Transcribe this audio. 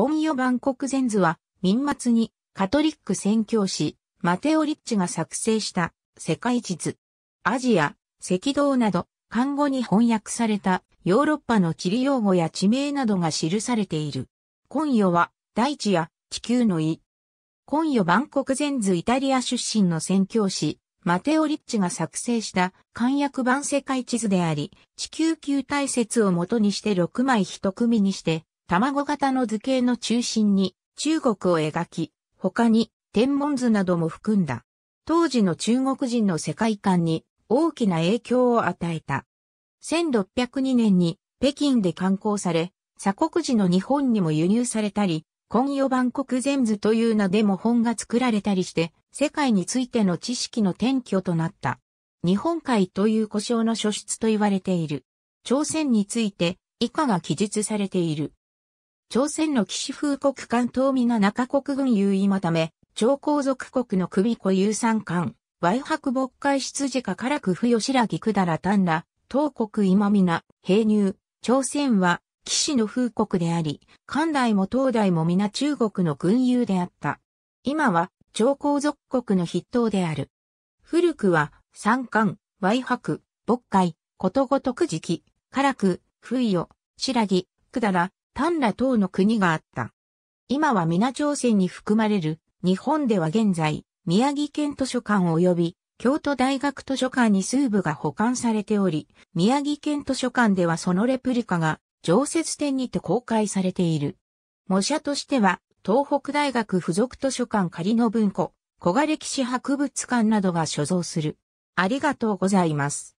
今夜万国全図は、民末にカトリック宣教師、マテオ・リッチが作成した世界地図。アジア、赤道など、漢語に翻訳されたヨーロッパの地理用語や地名などが記されている。今夜は、大地や地球の意。今夜万国全図イタリア出身の宣教師、マテオ・リッチが作成した漢訳版世界地図であり、地球球体説をもとにして6枚一組にして卵型の図形の中心に中国を描き、他に天文図なども含んだ。当時の中国人の世界観に大きな影響を与えた。1602年に北京で刊行され、鎖国時の日本にも輸入されたり、今夜万国全図という名でも本が作られたりして、世界についての知識の転居となった。日本海という故障の書出と言われている。朝鮮について以下が記述されている。朝鮮の騎士風国関東南中国軍優位まため、朝皇族国の首子有産艦、外白渤海出自家から工夫吉らぎくだら丹ら、東国今皆、平入、朝鮮は、騎士の風国であり、漢代も東代も皆中国の軍友であった。今は、朝皇族国の筆頭である。古くは、三冠、外白、渤海、ことごとく時期、唐区、不与、白木、くだら、単羅等の国があった。今は皆朝鮮に含まれる、日本では現在、宮城県図書館及び京都大学図書館に数部が保管されており、宮城県図書館ではそのレプリカが常設展にて公開されている。模写としては、東北大学附属図書館仮の文庫、古賀歴史博物館などが所蔵する。ありがとうございます。